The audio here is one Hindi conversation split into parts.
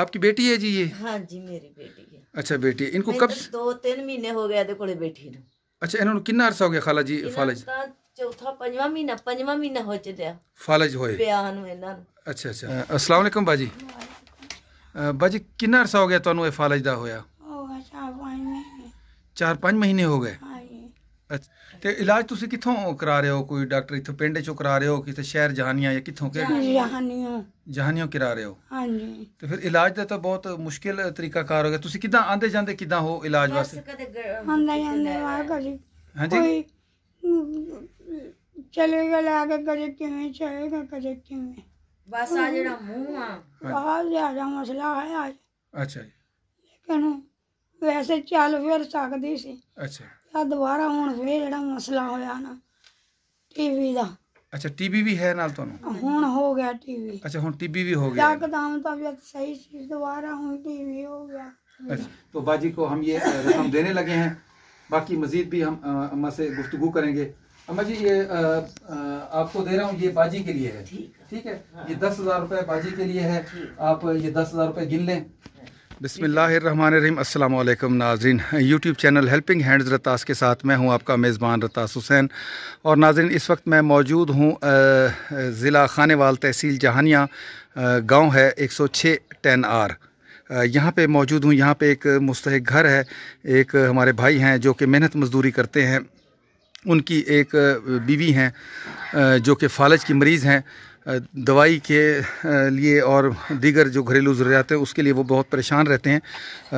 ਆਪਕੀ ਬੇਟੀ ਹੈ ਜੀ ਇਹ हाँ जी ਮੇਰੀ ਬੇਟੀ ਹੈ ਅੱਛਾ ਬੇਟੀ ਇਹਨੂੰ कब ਮੈਨੂੰ ਤਾਂ 2-3 ਮਹੀਨੇ ਹੋ ਗਏ ਇਹਦੇ ਕੋਲੇ ਬੈਠੀ ਨੂੰ ਅੱਛਾ ਇਹਨਾਂ ਨੂੰ ਕਿੰਨਾ ਅਰਸਾ ਹੋ ਗਿਆ ਖਾਲਾ ਜੀ ਫਾਲਜ ਤਾਂ ਚੌਥਾ ਪੰਜਵਾਂ ਮਹੀਨਾ ਪੰਜਵਾਂ ਮਹੀਨਾ ਹੋ ਚੱਲਿਆ ਫਾਲਜ ਹੋਏ ਵਿਆਹ ਨੂੰ ਇਹਨਾਂ ਨੂੰ ਅੱਛਾ ਅੱਛਾ ਅਸਲਾਮ ਅਲੈਕਮ ਬਾਜੀ ਬਾਜੀ ਕਿੰਨਾ ਅਰਸਾ ਹੋ ਗਿਆ ਤੁਹਾਨੂੰ ਇਹ ਫਾਲਜ ਦਾ ਹੋਇਆ ਹੋ ਗਿਆ ਚਾਰ ਪੰਜ ਮਹੀਨੇ 4-5 ਮਹੀਨੇ ਹੋ ਗਏ ਤੇ ਇਲਾਜ ਤੁਸੀਂ ਕਿੱਥੋਂ ਕਰਾ ਰਹੇ ਹੋ ਕੋਈ ਡਾਕਟਰ ਇੱਥੋਂ ਪਿੰਡ ਚੋਂ ਕਰਾ ਰਹੇ ਹੋ ਕਿਤੇ ਸ਼ਹਿਰ ਜਹਾਨੀਆਂ ਜਾਂ ਕਿੱਥੋਂ ਕਿਹੜੇ ਜਹਾਨੀਆਂ ਜਹਾਨੀਆਂ ਕਰਾ ਰਹੇ ਹੋ ਹਾਂਜੀ ਤੇ ਫਿਰ ਇਲਾਜ ਦਾ ਤਾਂ ਬਹੁਤ ਮੁਸ਼ਕਿਲ ਤਰੀਕਾ ਕਰ ਹੋ ਗਿਆ ਤੁਸੀਂ ਕਿਦਾਂ ਆਂਦੇ ਜਾਂਦੇ ਕਿਦਾਂ ਹੋ ਇਲਾਜ ਵਾਸਤੇ ਆਂਦੇ ਜਾਂਦੇ ਵਾਹ ਜੀ ਹਾਂਜੀ ਚਲੇਗਾ ਲਾਗੇ ਲਾ ਕੇ ਕਦੇ ਕਿਵੇਂ ਚਲੇਗਾ ਕਦੇ ਕਿਵੇਂ ਬਸ ਆ ਜਿਹੜਾ ਮੂੰਹ ਆ ਬਹੁਤ ਜ਼ਿਆਦਾ ਮਸਲਾ ਹੈ ਅੱਜ ਅੱਛਾ ਜੀ ਲੇਕਿਨ ਵੈਸੇ ਚੱਲ ਫਿਰ ਸਕਦੀ ਸੀ ਅੱਛਾ ਤਾਂ ਦੁਬਾਰਾ ਹੁਣ ਫੇਰ ਜਿਹੜਾ ਮਸਲਾ ਹੋਇਆ अच्छा तो बाजी को हम ये रकम देने लगे हैं बाकी मजीद भी हम अम्मा से गुफ्तगू करेंगे अम्मा जी ये आपको दे रहा हूँ ये बाजी के लिए है ठीक है ये दस हजार रूपए बाजी के लिए है आप ये दस हजार रुपये गिन लें बसमीम अल्लाम नाजरीन यूट्यूब चैनल हेल्पिंग हैंड्स रतास के साथ मैं हूं आपका मेज़बान रतास हुसैन और नाजरीन इस वक्त मैं मौजूद हूं ज़िला खानेवाल तहसील जहानिया गांव है 106 टेन आर यहाँ पे मौजूद हूँ यहाँ पे एक मुस्तक घर है एक हमारे भाई हैं जो कि मेहनत मजदूरी करते हैं उनकी एक बीवी हैं जो कि फालज की मरीज़ हैं दवाई के लिए और दीगर जो घरेलू ज़रूरियात हैं उसके लिए वो बहुत परेशान रहते हैं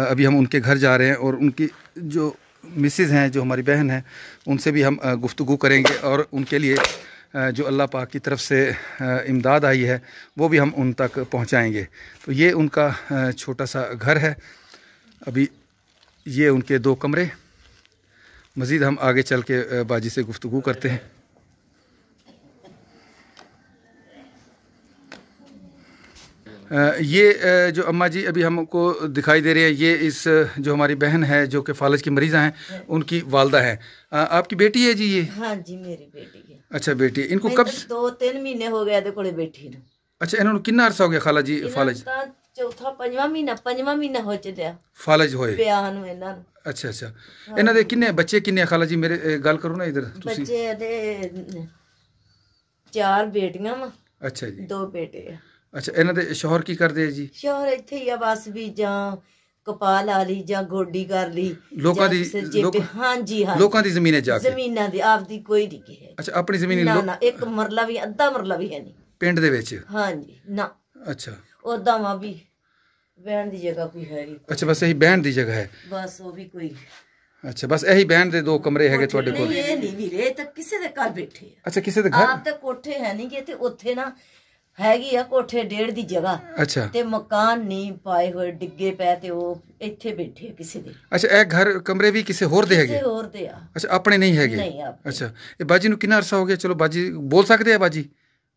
अभी हम उनके घर जा रहे हैं और उनकी जो मिसिज़ हैं जो हमारी बहन हैं उनसे भी हम गुफ्तु करेंगे और उनके लिए जो अल्लाह पाक की तरफ से इमदाद आई है वो भी हम उन तक पहुंचाएंगे तो ये उनका छोटा सा घर है अभी ये उनके दो कमरे मज़ीद हम आगे चल के बाजी से गुफ्तु करते हैं ये जो अम्मा जी अभी हमको दिखाई दे रहे है ये इस जो हमारी बहन है जो कि फालज की मरीज़ा हैं उनकी वालदा है आपकी बेटी है जी ये हाँ जी मेरी बेटी है अच्छा बेटी इनको कब तो दो तीन महीने हो गया देखो बेटी अच्छा इन्होंने कितना अरसा हो गया खाला जी फालज ਚੌਥਾ ਪੰਜਵਾਂ ਮਹੀਨਾ ਪੰਜਵਾਂ ਮਹੀਨਾ ਹੋ ਅੱਛਾ ਇਹਨਾਂ ਦੇ ਸ਼ੋਹਰ ਕੀ ਕਰਦੇ ਆ ਜੀ ਸ਼ੋਹਰ ਇੱਥੇ ਹੀ ਆ ਬਸ ਵੀ ਜਾਂ ਕਪਾਲ ਆ ਲਈ ਜਾਂ ਗੋਡੀ ਕਰ ਲਈ ਲੋਕਾਂ ਦੀ ਹਾਂਜੀ ਹਾਂ ਲੋਕਾਂ ਦੀ ਜ਼ਮੀਨੇ ਜਾ ਕੇ ਜ਼ਮੀਨਾਂ ਦੀ ਆਪਦੀ ਕੋਈ ਨਹੀਂ ਹੈ ਅੱਛਾ ਆਪਣੀ ਜ਼ਮੀਨ ਨਾ ਨਾ ਇੱਕ ਮਰਲਾ ਵੀ ਅੱਧਾ ਮਰਲਾ ਵੀ ਹੈ ਨਹੀਂ ਪਿੰਡ ਦੇ ਵਿੱਚ ਹਾਂਜੀ ਨਾ ਅੱਛਾ ਉਦਾਂ ਵਾ ਵੀ ਬਹਿਣ ਦੀ ਜਗ੍ਹਾ ਕੋਈ ਹੈ ਨਹੀਂ ਅੱਛਾ ਬਸ ਇਹੀ ਬਹਿਣ ਦੀ ਜਗ੍ਹਾ ਹੈ ਬਸ ਉਹ ਵੀ ਕੋਈ ਅੱਛਾ ਬਸ ਇਹੀ ਬਹਿਣ ਦੇ ਦੋ ਕਮਰੇ ਹੈਗੇ ਤੁਹਾਡੇ ਕੋਲ ਇਹ ਨਹੀਂ ਵੀਰੇ ਤਾਂ ਕਿਸੇ ਦੇ ਘਰ ਬੈਠੇ ਆ ਅੱਛਾ ਕਿਸੇ ਦੇ ਘਰ ਆਪ ਤਾਂ ਕੋਠੇ ਹੈ ਨਹੀਂ ਕਿ ਇੱਥੇ ਉੱਥੇ ਨਾ ਹੈਗੀ ਆ ਕੋਠੇ ਡੇਢ ਦੀ ਜਗ੍ਹਾ ਅੱਛਾ ਤੇ ਮਕਾਨ ਨਹੀਂ ਪਾਏ ਹੋਏ ਡਿੱਗੇ ਪਏ ਤੇ ਉਹ ਇੱਥੇ ਬੈਠੇ ਕਿਸੇ ਦੇ ਅੱਛਾ ਇਹ ਘਰ ਕਮਰੇ ਵੀ ਕਿਸੇ ਹੋਰ ਦੇ ਹੈਗੇ ਕਿਸੇ ਹੋਰ ਦੇ ਆ ਅੱਛਾ ਆਪਣੇ ਨਹੀਂ ਹੈਗੇ ਨਹੀਂ ਆਪਣੇ ਅੱਛਾ ਇਹ ਬਾਜੀ ਨੂੰ ਕਿੰਨਾ ਅਰਸਾ ਹੋ ਗਿਆ ਚਲੋ ਬਾਜੀ ਬੋਲ ਸਕਦੇ ਆ ਬਾਜੀ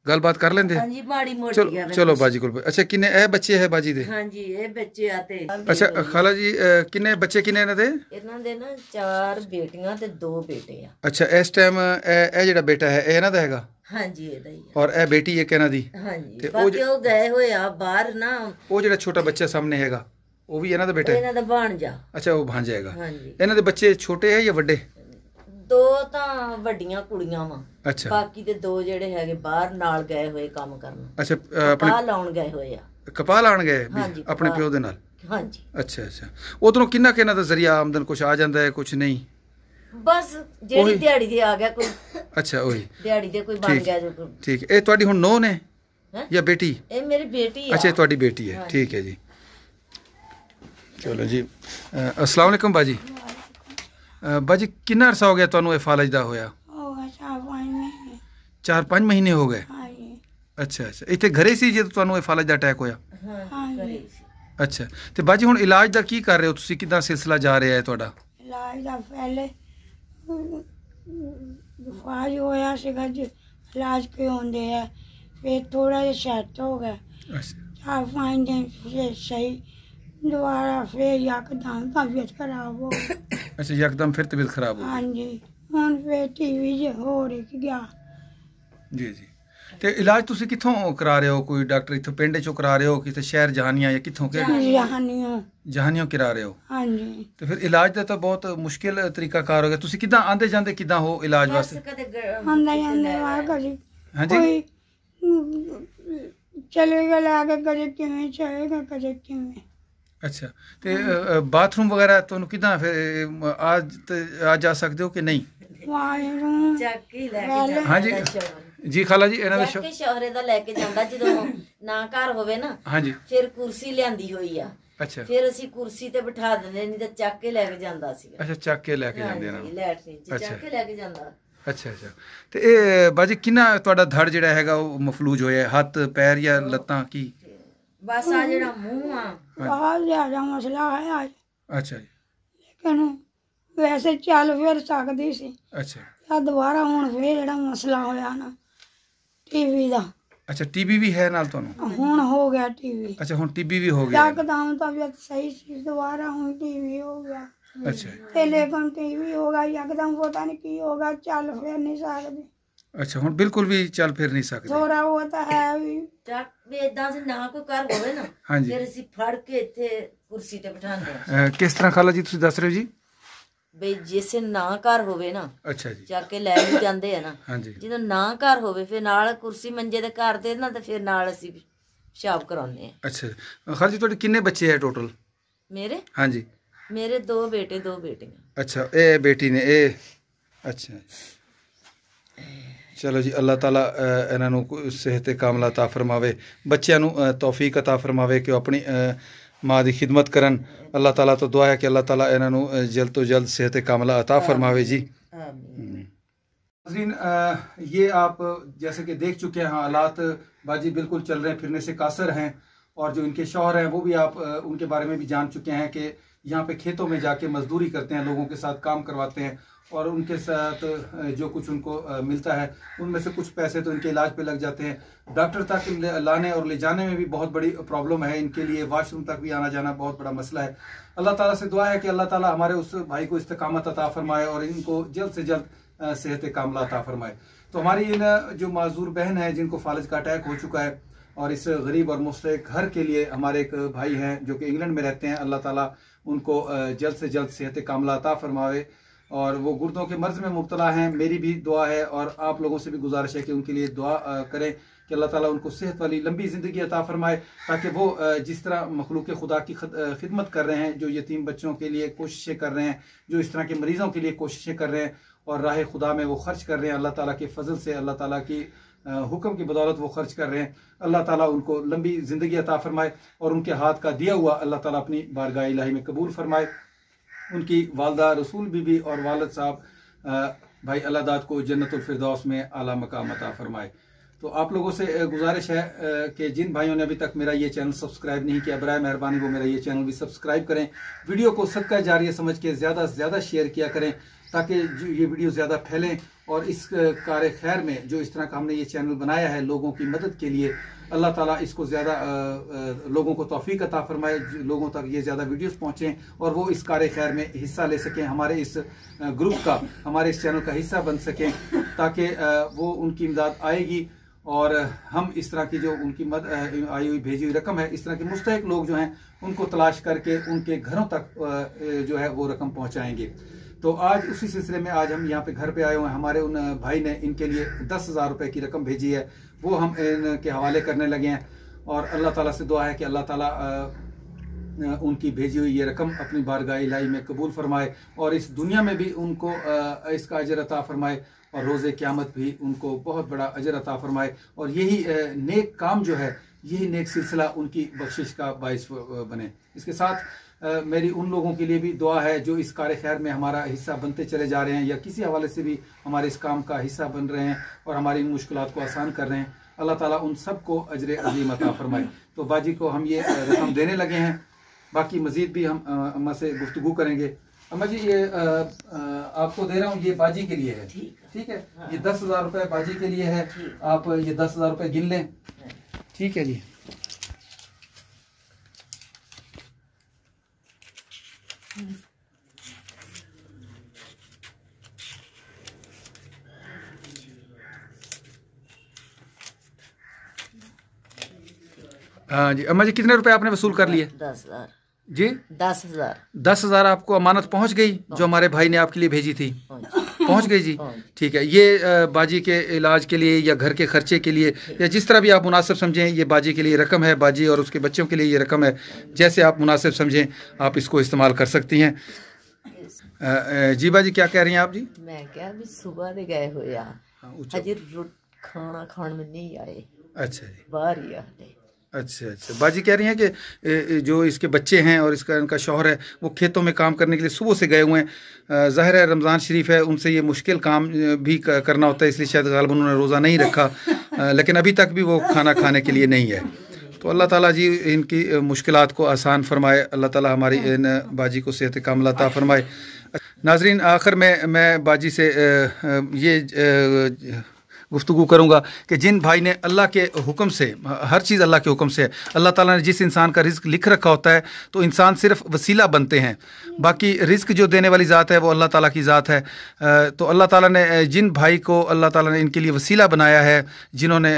ਗੱਲਬਾਤ ਕਰ ਲੈਂਦੇ ਹਾਂਜੀ ਮਾੜੀ ਮੋਟੀ ਆ ਚਲੋ ਬਾਜੀ ਕੋਲ ਅੱਛਾ ਕਿੰਨੇ ਇਹ ਬੱਚੇ ਹੈ ਬਾਜੀ ਦੇ ਹਾਂਜੀ ਇਹ ਬੱਚੇ ਆ ਤੇ ਅੱਛਾ ਖਾਲਾ ਜੀ ਕਿੰਨੇ ਬੱਚੇ ਕਿੰਨੇ ਇਹਨਾਂ ਦੇ ਇਹਨਾਂ ਦੇ ਨਾ ਚਾਰ ਬੇਟੀਆਂ ਤੇ ਦੋ ਬੇਟੇ ਆ ਅੱਛਾ ਇਸ ਟਾਈਮ ਇਹ ਜਿਹੜਾ ਬੇਟਾ ਹੈ ਇਹ ਇਹਨਾਂ ਦਾ ਹੈਗਾ ਹਾਂਜੀ ਇਹਦਾ ਹੀ ਔਰ ਇਹ ਬੇਟੀ ਇਹ ਕਹਿਣਾ ਦੀ ਹਾਂਜੀ ਤੇ ਉਹ ਜੋ ਗਏ ਹੋਏ ਆ ਬਾਹਰ ਨਾ ਉਹ ਜਿਹੜਾ ਛੋਟਾ ਬੱਚਾ ਸਾਹਮਣੇ ਹੈਗਾ ਉਹ ਵੀ ਇਹਨਾਂ ਦਾ ਬੇਟਾ ਇਹਨਾਂ ਦਾ ਭਾਂਜਾ ਜਾ ਅੱਛਾ ਉਹ ਭਾਂਜਾ ਹੈਗਾ ਹਾਂਜੀ ਇਹਨਾਂ ਦੇ ਬੱਚੇ ਛੋਟੇ ਹੈ ਜਾਂ ਵੱਡੇ ਦੋ ਤਾਂ ਵੱਡੀਆਂ ਕੁੜੀਆਂ ਵਾ ਅੱਛਾ ਬਾਕੀ ਦੇ ਦੋ ਜਿਹੜੇ ਹੈਗੇ ਬਾਹਰ ਨਾਲ ਗਏ ਹੋਏ ਕੰਮ ਕਰਨ ਅੱਛਾ ਆਪਣੇ ਕਪਾਹ ਲਾਉਣ ਗਏ ਹੋਏ ਆ ਕਪਾਹ ਲਾਣ ਗਏ ਆਪਣੇ ਪਿਓ ਦੇ ਨਾਲ ਹਾਂਜੀ ਅੱਛਾ ਅੱਛਾ ਉਧਰੋਂ ਕਿੰਨਾ ਕਿੰਨਾ ਦਾ ਜ਼ਰੀਆ ਆਮਦਨ ਕੁਝ ਆ ਜਾਂਦਾ ਹੈ ਕੁਝ ਨਹੀਂ ਬਸ ਜਿਹੜੀ ਦਿਹਾੜੀ ਦੇ ਆ ਗਿਆ ਕੋਈ ਅੱਛਾ ਉਹੀ ਦਿਹਾੜੀ ਦੇ ਕੋਈ ਬਣ ਗਿਆ ਜੋ ਕੋਈ ਠੀਕ ਇਹ ਤੁਹਾਡੀ ਹੁਣ ਨੋਨ ਨੇ ਹੈ ਜਾਂ ਬੇਟੀ ਇਹ ਮੇਰੀ ਬੇਟੀ ਹੈ ਅੱਛਾ ਇਹ ਤੁਹਾਡੀ ਬੇਟੀ ਹੈ ਠੀਕ ਹੈ ਜੀ ਚਲੋ ਜੀ ਅਸਲਾਮ ਅਲੈਕਮ ਬਾਜੀ ਬਾਜੀ ਕਿੰਨਾ ਅਰਸਾ ਹੋ ਗਿਆ ਤੁਹਾਨੂੰ ਇਹ ਫਾਲਜ ਦਾ ਹੋਇਆ ਉਹ ਚਾਰ ਪੰਜ ਮਹੀਨੇ 4-5 ਮਹੀਨੇ ਹੋ ਗਏ ਹਾਂਜੀ ਅੱਛਾ ਅੱਛਾ ਇੱਥੇ ਘਰੇ ਸੀ ਜਦੋਂ ਤੁਹਾਨੂੰ ਇਹ ਫਾਲਜ ਦਾ ਅਟੈਕ ਹੋਇਆ ਹਾਂ ਹਾਂਜੀ। ਸੀ। ਅੱਛਾ ਤੇ ਬਾਜੀ ਹੁਣ ਇਲਾਜ ਦਾ ਕੀ ਕਰ ਰਹੇ ਹੋ ਤੁਸੀਂ ਕਿਦਾਂ ਸਿਲਸਿਲਾ ਜਾ ਰਿਹਾ ਹੈ ਤੁਹਾਡਾ ਇਲਾਜ ਦਾ ਪਹਿਲੇ ਬੁਖਾਰ ਹੋਇਆ ਸੀਗਾ ਜੀ ਇਲਾਜ ਕੇ ਹੁੰਦੇ ਆ ਫਿਰ ਥੋੜਾ ਜਿਹਾ ਸੈੱਟ ਹੋ ਗਿਆ ਚਾਰ ਪੰਜ ਦਿਨ ਫਿਰ ਸਹੀ ਦੁਬਾਰਾ ਫਿਰ ਯਕਦਮ ਤਬੀਅਤ ਖਰਾਬ ਹੋ ਗਈ ਅੱਛਾ ਯਕਦਮ ਫਿਰ ਤਬੀਅਤ ਖਰਾਬ ਹੋ ਗਈ ਹਾਂਜੀ ਹੁਣ ਫਿਰ ਟੀਵੀ 'ਚ ਹੋ ਰਿਹਾ ਗਿਆ ਜੀ ਜੀ ਤੇ ਇਲਾਜ ਤੁਸੀਂ ਕਿੱਥੋਂ ਕਰਾ ਰਹੇ ਹੋ ਕੋਈ ਡਾਕਟਰ ਇੱਥੋਂ ਪਿੰਡ ਚੋਂ ਕਰਾ ਰਹੇ ਹੋ ਕਿਸੇ ਸ਼ਹਿਰ ਜਹਾਨੀਆਂ ਜਾਂ ਕਿੱਥੋਂ ਕਿਹੜੇ ਜਹਾਨੀਆਂ ਜਹਾਨੀਆਂ ਕਰਾ ਰਹੇ ਹੋ ਹਾਂਜੀ ਤੇ ਫਿਰ ਇਲਾਜ ਦਾ ਤਾਂ ਬਹੁਤ ਮੁਸ਼ਕਿਲ ਤਰੀਕਾ ਕਰ ਹੋ ਗਿਆ ਤੁਸੀਂ ਕਿਦਾਂ ਆਂਦੇ ਜਾਂਦੇ ਕਿਦਾਂ ਹੋ ਇਲਾਜ ਵਾਸਤੇ ਆਂਦੇ ਜਾਂਦੇ ਵਾਹ ਕਰੀ ਹਾਂਜੀ ਚਲੇਗਾ ਲਾ ਕੇ ਕਦੇ ਕਿਵੇਂ ਚਲੇਗਾ ਕਿ ਕਿਵੇਂ ਅੱਛਾ ਤੇ ਬਾਥਰੂਮ ਵਗੈਰਾ ਤੁਹਾਨੂੰ ਕਿਦਾਂ ਫਿਰ ਅੱਜ ਆ ਜਾ ਸਕਦੇ ਹੋ ਕਿ ਨਹੀਂ ਵਾਹ ਚੱਕੀ ਲੈ ਕੇ ਹਾਂਜੀ ਜੀ ਖਾਲਾ ਜੀ ਇਹਨਾਂ ਦੇ ਜਾ ਕੇ ਸ਼ੌਹਰੇ ਦਾ ਲੈ ਕੇ ਜਾਂਦਾ ਜਦੋਂ ਨਾ ਘਰ ਹੋਵੇ ਨਾ ਹਾਂਜੀ ਫਿਰ ਕੁਰਸੀ ਲਿਆਂਦੀ ਹੋਈ ਆ ਅੱਛਾ ਫਿਰ ਅਸੀਂ ਕੁਰਸੀ ਤੇ ਬਿਠਾ ਦਿੰਦੇ ਨਹੀਂ ਤਾਂ ਚੱਕ ਕੇ ਲੈ ਕੇ ਜਾਂਦਾ ਸੀ ਅੱਛਾ ਚੱਕ ਕੇ ਲੈ ਕੇ ਜਾਂਦੇ ਇਹਨਾਂ ਨੂੰ ਲੈਟਰੀਨ ਚ ਚੱਕ ਕੇ ਲੈ ਕੇ ਜਾਂਦਾ ਅੱਛਾ ਅੱਛਾ ਤੇ ਇਹ ਬਾਜੀ ਕਿੰਨਾ ਤੁਹਾਡਾ ਧੜ ਜਿਹੜਾ ਹੈਗਾ ਉਹ ਮਫਲੂਜ ਹੋਇਆ ਹੱਥ ਪੈਰ ਜਾਂ ਲੱਤਾਂ ਕੀ ਬਸ ਆ ਜਿਹੜਾ ਮੂੰਹ ਆ ਬਾਹਰ ਜਿਆਦਾ ਮਸਲਾ ਹੈ ਅੱਜ ਅੱਛਾ ਜੀ ਲੇਕਿਨ ਵੈਸੇ ਚੱਲ ਫਿਰ ਸਕਦੀ ਸੀ ਅੱਛਾ ਤਾਂ ਦੁਬਾਰਾ ਹੁਣ ਫੇਰ ਜਿਹੜਾ ਮਸਲਾ ਹੋਇਆ ਨਾ ਟੀਵੀ ਦਾ ਅੱਛਾ ਟੀਵੀ ਵੀ ਹੈ ਨਾਲ ਤੁਹਾਨੂੰ ਹੁਣ ਹੋ ਗਿਆ ਟੀਵੀ ਅੱਛਾ ਹੁਣ ਟੀਵੀ ਵੀ ਹੋ ਗਿਆ ਤਾਂ ਵੀ ਸਹੀ ਚੀਜ਼ ਦੁਬਾਰਾ ਹੁਣ ਟੀਵੀ ਹੋ ਗਿਆ ਅੱਛਾ ਤੇ ਲੇਕਿਨ ਟੀਵੀ ਹੋ ਗਿਆ ਯਕਦਮ ਪਤਾ ਨਹੀਂ ਕੀ ਹੋ ਗਿਆ ਚੱਲ ਫਿਰ ਨਹੀਂ ਸਕਦੇ ਅੱਛਾ ਹੁਣ ਬਿਲਕੁਲ ਵੀ ਚੱਲ ਫਿਰ ਨਹੀਂ ਸਕਦੇ ਹੋਰਾ ਉਹ ਤਾਂ ਹੈ ਵੀ ਚੱਕ ਵੀ ਇਦਾਂ ਸੇ ਨਾ ਕੋਈ ਕਰ ਹੋਵੇ ਨਾ ਫਿਰ ਅਸੀਂ ਫੜ ਕੇ ਇੱਥੇ ਕੁਰਸੀ ਤੇ ਬਿਠਾਉਂਦੇ ਹਾਂ। ਕਿਸ ਤਰ੍ਹਾਂ ਖਾਲਾ ਜੀ ਤੁਸੀਂ ਦੱਸ ਰਹੇ ਹੋ ਜੀ ਬਈ ਜਿਸ ਨਾ ਘਰ ਹੋਵੇ ਨਾ ਅੱਛਾ ਜੀ ਜਾ ਕੇ ਲੈ ਵੀ ਜਾਂਦੇ ਆ ਨਾ ਜਦੋਂ ਨਾ ਘਰ ਹੋਵੇ ਫਿਰ ਨਾਲ ਕੁਰਸੀ ਮੰਜੇ ਦੇ ਘਰ ਦੇ ਨਾ ਤੇ ਫਿਰ ਨਾਲ ਅਸੀਂ ਪਿਸ਼ਾਬ ਕਰਾਉਂਦੇ ਆ ਅੱਛਾ ਖਰ ਜੀ ਤੁਹਾਡੇ ਕਿੰਨੇ ਬੱਚੇ ਆ ਟੋਟਲ ਮੇਰੇ ਹਾਂਜੀ ਮੇਰੇ ਦੋ ਬੇਟੇ ਦੋ ਬੇਟੀਆਂ ਅੱਛਾ ਇਹ ਬੇਟੀ ਨੇ ਇਹ ਅੱਛਾ ਚਲੋ ਜੀ ਅੱਲਾਹ ਤਾਲਾ ਇਹਨਾਂ ਨੂੰ ਸਿਹਤ ਕਾਮਲਾ ਤਾ ਫਰਮਾਵੇ ਬੱਚਿਆਂ ਨੂੰ ਤੌਫੀਕ عطا ਫਰਮਾਵੇ ਕਿ ਉਹ ਆਪਣੀ माँ की खिदमत करन अल्लाह तला तो दुआ है कि अल्लाह तला इन्हों जल्द तो जल्द सेहत कामला अता फरमावे जी नाजरीन ये आप जैसे कि देख चुके हैं हालात बाजी बिल्कुल चल रहे हैं फिरने से कासर हैं और जो इनके शोहर हैं वो भी आप उनके बारे में भी जान चुके हैं कि यहाँ पे खेतों में जाके मजदूरी करते हैं लोगों के साथ काम करवाते हैं और उनके साथ जो कुछ उनको मिलता है उनमें से कुछ पैसे तो इनके इलाज पे लग जाते हैं डॉक्टर तक लाने और ले जाने में भी बहुत बड़ी प्रॉब्लम है इनके लिए वाशरूम तक भी आना जाना बहुत बड़ा मसला है अल्लाह ताला से दुआ है कि अल्लाह ताला हमारे उस भाई को इस्तकामत अता फरमाए और इनको जल्द से जल्द सेहत कामला अता फरमाए तो हमारी इन जो माजूर बहन है जिनको फालज का अटैक हो चुका है और इस गरीब और मुस्तक घर के लिए हमारे एक भाई हैं जो कि इंग्लैंड में रहते हैं अल्लाह ताला उनको जल्द से जल्द सेहत कामलाता फरमावे और वो गुर्दों के मर्ज में मुबतला हैं मेरी भी दुआ है और आप लोगों से भी गुजारिश है कि उनके लिए दुआ करें कि अल्लाह ताला उनको सेहत वाली लंबी ज़िंदगी अता फरमाए ताकि वो जिस तरह मखलूक खुदा की खिदमत कर रहे हैं जो यतीम बच्चों के लिए कोशिशें कर रहे हैं जो इस तरह के मरीज़ों के लिए कोशिशें कर रहे हैं और राह खुदा में वो खर्च कर रहे हैं अल्लाह ताला के फजल से अल्लाह ताला की हुक्म की बदौलत वो खर्च कर रहे हैं अल्लाह ताला उनको लंबी ज़िंदगी अता फरमाए और उनके हाथ का दिया हुआ अल्लाह ताला अपनी बारगाह इलाही में कबूल फरमाए उनकी वालदा रसूल बीबी और वालद साहब भाई अल्लाह दाद को जन्नतफरदौस में आला मकाम अता फरमाए तो आप लोगों से गुजारिश है कि जिन भाइयों ने अभी तक मेरा ये चैनल सब्सक्राइब नहीं किया बर मेहरबानी वो मेरा ये चैनल भी सब्सक्राइब करें वीडियो को सदका जारी समझ के ज़्यादा से ज़्यादा शेयर किया करें ताकि ये वीडियो ज़्यादा फैलें और इस कार्य खैर में जो इस तरह का हमने ये चैनल बनाया है लोगों की मदद के लिए अल्लाह ताला इसको ज़्यादा लोगों को तोफ़ी अता फरमाए लोगों तक ये ज़्यादा वीडियोस पहुँचें और वो इस कार्य खैर में हिस्सा ले सकें हमारे इस ग्रुप का हमारे इस चैनल का हिस्सा बन सकें ताकि वो उनकी इमदाद आएगी और हम इस तरह की जो उनकी मद आई हुई भेजी हुई रकम है इस तरह के मुस्तक लोग जो हैं उनको तलाश करके उनके घरों तक जो है वो रकम पहुँचाएँगे तो आज उसी सिलसिले में आज हम यहाँ पे घर पे आए हुए हैं हमारे उन भाई ने इनके लिए दस हज़ार रुपए की रकम भेजी है वो हम इनके हवाले करने लगे हैं और अल्लाह ताला से दुआ है कि अल्लाह ताला उनकी भेजी हुई ये रकम अपनी बारगाह इलाही में कबूल फरमाए और इस दुनिया में भी उनको इसका अजर अता फरमाए और रोजे क़्यामत भी उनको बहुत बड़ा अजर अता फरमाए और यही नेक काम जो है यही नेक सिलसिला उनकी बख्शिश का बायस बने इसके साथ मेरी उन लोगों के लिए भी दुआ है जो इस कार्य खैर में हमारा हिस्सा बनते चले जा रहे हैं या किसी हवाले से भी हमारे इस काम का हिस्सा बन रहे हैं और हमारी इन मुश्किल को आसान कर रहे हैं अल्लाह ताला उन सब को अजर अजीम अता फरमाए तो बाजी को हम ये रकम देने लगे हैं बाकी मज़ीद भी हम अम्मा से गुफ्तु करेंगे अम्मा जी ये आ, आ, आपको दे रहा हूँ ये बाजी के लिए है ठीक है हाँ। ये दस हज़ार रुपये बाजी के लिए है आप ये दस हज़ार रुपये गिन लें हाँ। ठीक है जी हाँ जी अम्मा जी कितने रुपए आपने वसूल कर लिए दस हजार जी दस हजार दस हजार आपको अमानत पहुंच गई जो हाँ। हमारे भाई ने आपके लिए भेजी थी पहुंच गई जी हाँ। ठीक है ये बाजी के इलाज के लिए या घर के खर्चे के लिए या जिस तरह भी आप मुनासिब समझें ये बाजी के लिए रकम है बाजी और उसके बच्चों के लिए ये रकम है जैसे आप मुनासिब समझें आप इसको इस्तेमाल कर सकती हैं जी बाजी क्या कह रही हैं आप जी मैं क्या सुबह दे गए हो हाँ, यार खाना खाने में नहीं आए अच्छा जी बाहर ही अच्छा अच्छा बाजी कह रही हैं कि जो इसके बच्चे हैं और इसका इनका शोहर है वो खेतों में काम करने के लिए सुबह से गए हुए हैं ज़ाहिर है रमज़ान शरीफ है उनसे ये मुश्किल काम भी करना होता है इसलिए शायद गालब उन्होंने रोज़ा नहीं रखा लेकिन अभी तक भी वो खाना खाने के लिए नहीं है तो अल्लाह ताला जी इनकी मुश्किल को आसान फरमाए अल्लाह ताला हमारी इन बाजी को सेहत लता फरमाए नाजरीन आखिर में मैं बाजी से ये गुफ्तु करूँगा कि जिन भाई ने अल्लाह के हुक्म से हर चीज़ अल्लाह के हुक्म से अल्लाह ताला ने जिस इंसान का रिस्क लिख रखा होता है तो इंसान सिर्फ वसीला बनते हैं बाकी रिस्क जो देने वाली ज़ात है वो अल्लाह ताला की ज़ात है तो अल्लाह ताला ने जिन भाई को अल्लाह ताला ने इनके लिए वसीला बनाया है जिन्होंने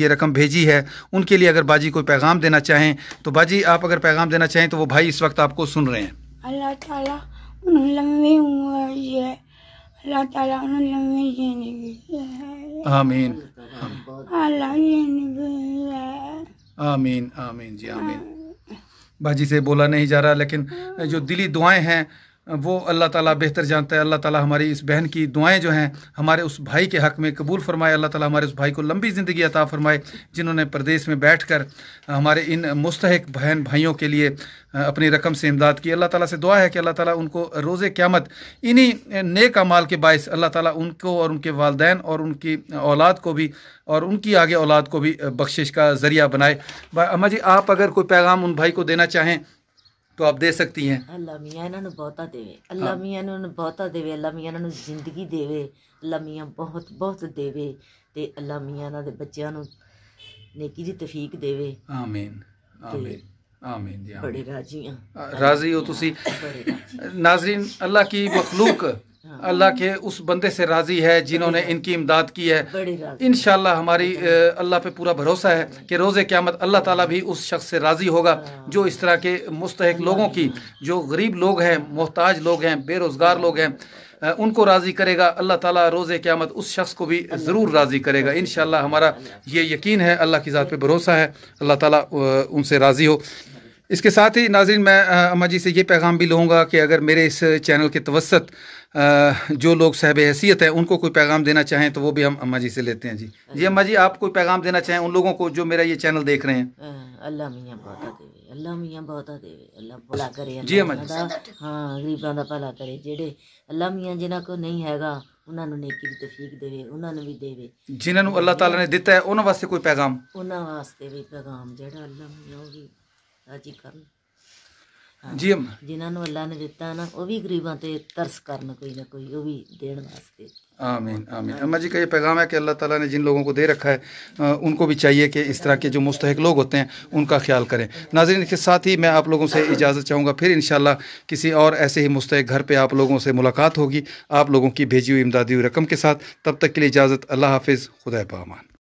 ये रकम भेजी है उनके लिए अगर बाजी कोई पैगाम देना चाहें तो बाजी आप अगर पैगाम देना चाहें तो वो भाई इस वक्त आपको सुन रहे हैं अल्लाह ताला लंबी उम्र अल्लाह ताला उन्हें लंबी जिंदगी आमीन अल्लाह आमीन आमीन जी आमीन बाजी से बोला नहीं जा रहा लेकिन जो दिली दुआएं हैं वो अल्लाह ताला बेहतर जानता है अल्लाह ताला हमारी इस बहन की दुआएं जो हैं हमारे उस भाई के हक़ में कबूल फरमाए अल्लाह ताला हमारे उस भाई को लंबी ज़िंदगी अता फरमाए जिन्होंने प्रदेश में बैठ कर हमारे इन मुस्तक बहन भाइयों के लिए अपनी रकम से इमदाद की अल्लाह ताला से दुआ है कि अल्लाह ताला उनको रोज़ क़्यामत इन्हीं नेक अमाल के बायस अल्लाह ताला उनको और उनके वालदेन और उनकी औलाद को भी और उनकी आगे औलाद को भी बख्शिश का ज़रिया बनाए अम्मा जी आप अगर कोई पैगाम उन भाई को देना चाहें तो आप दे सकती हैं अल्लाह मियाँ इन्होंने बहुता देवे हाँ। अल्लाह मियाँ इन्होंने बहुता देवे अल्लाह मियाँ इन्होंने जिंदगी देवे अल्लाह मियाँ बहुत बहुत देवे ते अल्लाह मियाँ इन्होंने बच्चों नेकी जी तफीक देवे आमीन आमीन आमीन बड़े राजी हां राजी हो ਤੁਸੀਂ ਨਾਜ਼ਰੀਨ ਅੱਲਾ ਕੀ ਮਖਲੂਕ हाँ। अल्लाह के उस बंदे से राज़ी है जिन्होंने इनकी इमदाद की है इन हमारी अल्लाह पे पूरा भरोसा है कि रोज़ क़्यामत अल्लाह ताला भी उस शख्स से राज़ी होगा हाँ। जो इस तरह के मुस्तक हाँ। लोगों की जो गरीब लोग हैं मोहताज लोग हैं बेरोज़गार लोग हैं उनको राज़ी करेगा अल्लाह ताला रोज़ क़्यामत उस शख्स को भी ज़रूर राज़ी करेगा इन हमारा ये यकीन है अल्लाह की ज़ात पर भरोसा है अल्लाह ताली उनसे राज़ी हो इसके साथ ही नाजरीन मैं अम्मा जी से ये पैगाम भी लूँगा कि अगर मेरे इस चैनल के तवसत जो लोग साहब हैसियत हैं उनको कोई पैगाम देना चाहें तो वो भी हम अम्मा जी से लेते हैं जी जी अम्मा जी आप कोई पैगाम देना चाहें उन लोगों को जो मेरा ये चैनल देख रहे हैं अल्लाह मियाँ बहुत देवे अल्लाह मियाँ बहुत देवे अल्लाह भला करे जी अम्मा जी हाँ गरीबों का भला करे जेडे अल्लाह मियाँ जिन्हों को नहीं उन्होंने नेकी तफीक देवे उन्होंने भी देवे जिन्होंने अल्लाह ने दिता है उन्होंने कोई पैगाम उन्होंने भी पैगाम अल्लाह मियाँ ਅਜੀ ਕਰਨ ਜੀ ਅਮ ਜਿਨ੍ਹਾਂ आमीन आमीन अम्मा जी का ये पैगाम है कि अल्लाह ताला ने जिन लोगों को दे रखा है उनको भी चाहिए कि इस तरह के जो मुस्तक लोग होते हैं उनका ख्याल करें नाजरन के साथ ही मैं आप लोगों से इजाज़त चाहूँगा फिर इन किसी और ऐसे ही मुस्तक घर पर आप लोगों से मुलाकात होगी आप लोगों की भेजी हुई इमदादी हुई रकम के साथ तब तक के लिए इजाज़त अल्लाह हाफिज़ खुदा पामान